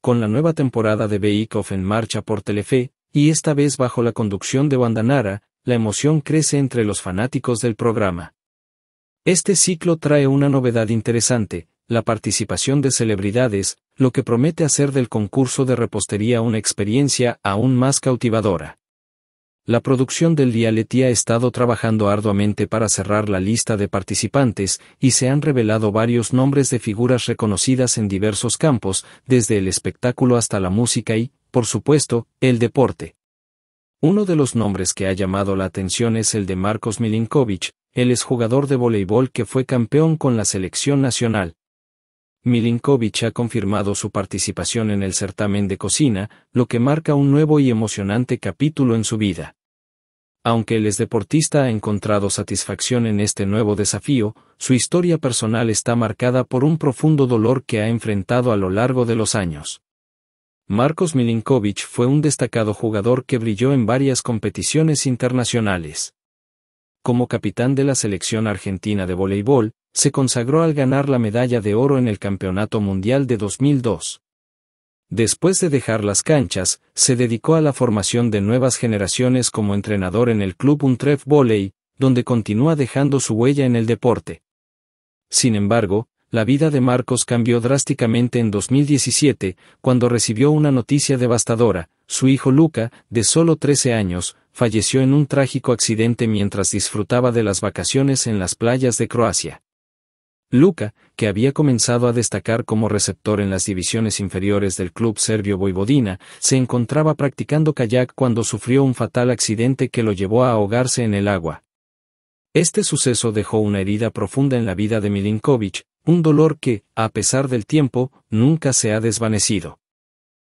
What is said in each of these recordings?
con la nueva temporada de Off en marcha por Telefe, y esta vez bajo la conducción de Wandanara, la emoción crece entre los fanáticos del programa. Este ciclo trae una novedad interesante, la participación de celebridades, lo que promete hacer del concurso de repostería una experiencia aún más cautivadora. La producción del Dialeti ha estado trabajando arduamente para cerrar la lista de participantes, y se han revelado varios nombres de figuras reconocidas en diversos campos, desde el espectáculo hasta la música y, por supuesto, el deporte. Uno de los nombres que ha llamado la atención es el de Marcos Milinkovic, el exjugador de voleibol que fue campeón con la selección nacional. Milinkovic ha confirmado su participación en el certamen de cocina, lo que marca un nuevo y emocionante capítulo en su vida. Aunque el deportista ha encontrado satisfacción en este nuevo desafío, su historia personal está marcada por un profundo dolor que ha enfrentado a lo largo de los años. Marcos Milinkovic fue un destacado jugador que brilló en varias competiciones internacionales. Como capitán de la selección argentina de voleibol, se consagró al ganar la medalla de oro en el Campeonato Mundial de 2002. Después de dejar las canchas, se dedicó a la formación de nuevas generaciones como entrenador en el club Untref Volley, donde continúa dejando su huella en el deporte. Sin embargo, la vida de Marcos cambió drásticamente en 2017, cuando recibió una noticia devastadora, su hijo Luca, de solo 13 años, falleció en un trágico accidente mientras disfrutaba de las vacaciones en las playas de Croacia. Luca, que había comenzado a destacar como receptor en las divisiones inferiores del club serbio Voivodina, se encontraba practicando kayak cuando sufrió un fatal accidente que lo llevó a ahogarse en el agua. Este suceso dejó una herida profunda en la vida de Milinkovic, un dolor que, a pesar del tiempo, nunca se ha desvanecido.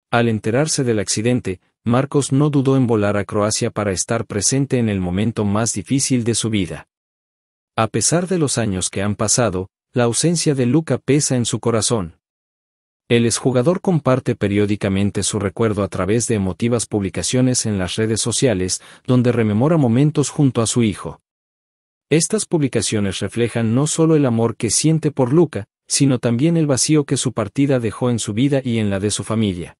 Al enterarse del accidente, Marcos no dudó en volar a Croacia para estar presente en el momento más difícil de su vida. A pesar de los años que han pasado, la ausencia de Luca pesa en su corazón. El exjugador comparte periódicamente su recuerdo a través de emotivas publicaciones en las redes sociales, donde rememora momentos junto a su hijo. Estas publicaciones reflejan no solo el amor que siente por Luca, sino también el vacío que su partida dejó en su vida y en la de su familia.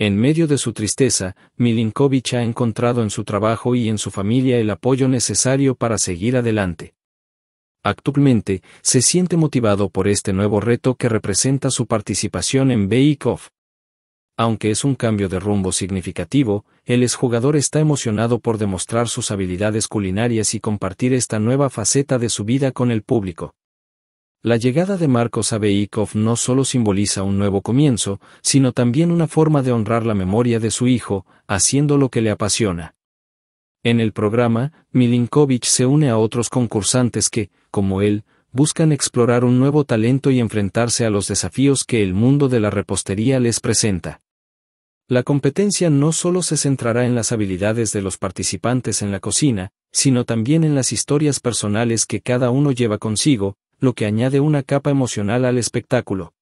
En medio de su tristeza, Milinkovic ha encontrado en su trabajo y en su familia el apoyo necesario para seguir adelante. Actualmente, se siente motivado por este nuevo reto que representa su participación en Bake Aunque es un cambio de rumbo significativo, el exjugador está emocionado por demostrar sus habilidades culinarias y compartir esta nueva faceta de su vida con el público. La llegada de Marcos a Beikov no solo simboliza un nuevo comienzo, sino también una forma de honrar la memoria de su hijo, haciendo lo que le apasiona. En el programa, Milinkovic se une a otros concursantes que, como él, buscan explorar un nuevo talento y enfrentarse a los desafíos que el mundo de la repostería les presenta. La competencia no solo se centrará en las habilidades de los participantes en la cocina, sino también en las historias personales que cada uno lleva consigo, lo que añade una capa emocional al espectáculo.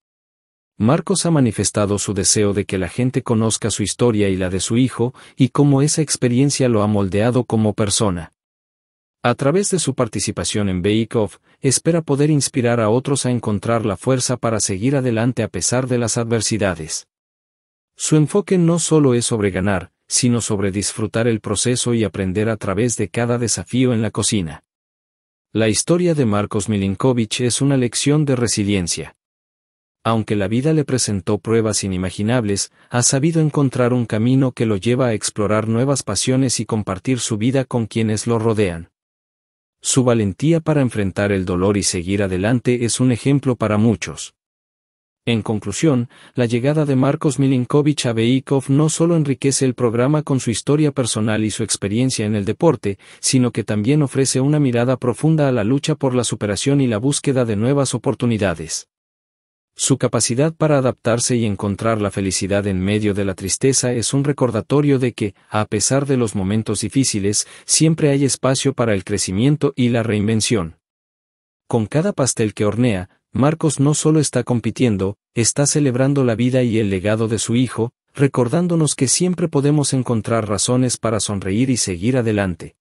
Marcos ha manifestado su deseo de que la gente conozca su historia y la de su hijo, y cómo esa experiencia lo ha moldeado como persona. A través de su participación en Bake Off, espera poder inspirar a otros a encontrar la fuerza para seguir adelante a pesar de las adversidades. Su enfoque no solo es sobre ganar, sino sobre disfrutar el proceso y aprender a través de cada desafío en la cocina. La historia de Marcos Milinkovic es una lección de resiliencia aunque la vida le presentó pruebas inimaginables, ha sabido encontrar un camino que lo lleva a explorar nuevas pasiones y compartir su vida con quienes lo rodean. Su valentía para enfrentar el dolor y seguir adelante es un ejemplo para muchos. En conclusión, la llegada de Marcos Milinkovic a Beikov no solo enriquece el programa con su historia personal y su experiencia en el deporte, sino que también ofrece una mirada profunda a la lucha por la superación y la búsqueda de nuevas oportunidades. Su capacidad para adaptarse y encontrar la felicidad en medio de la tristeza es un recordatorio de que, a pesar de los momentos difíciles, siempre hay espacio para el crecimiento y la reinvención. Con cada pastel que hornea, Marcos no solo está compitiendo, está celebrando la vida y el legado de su hijo, recordándonos que siempre podemos encontrar razones para sonreír y seguir adelante.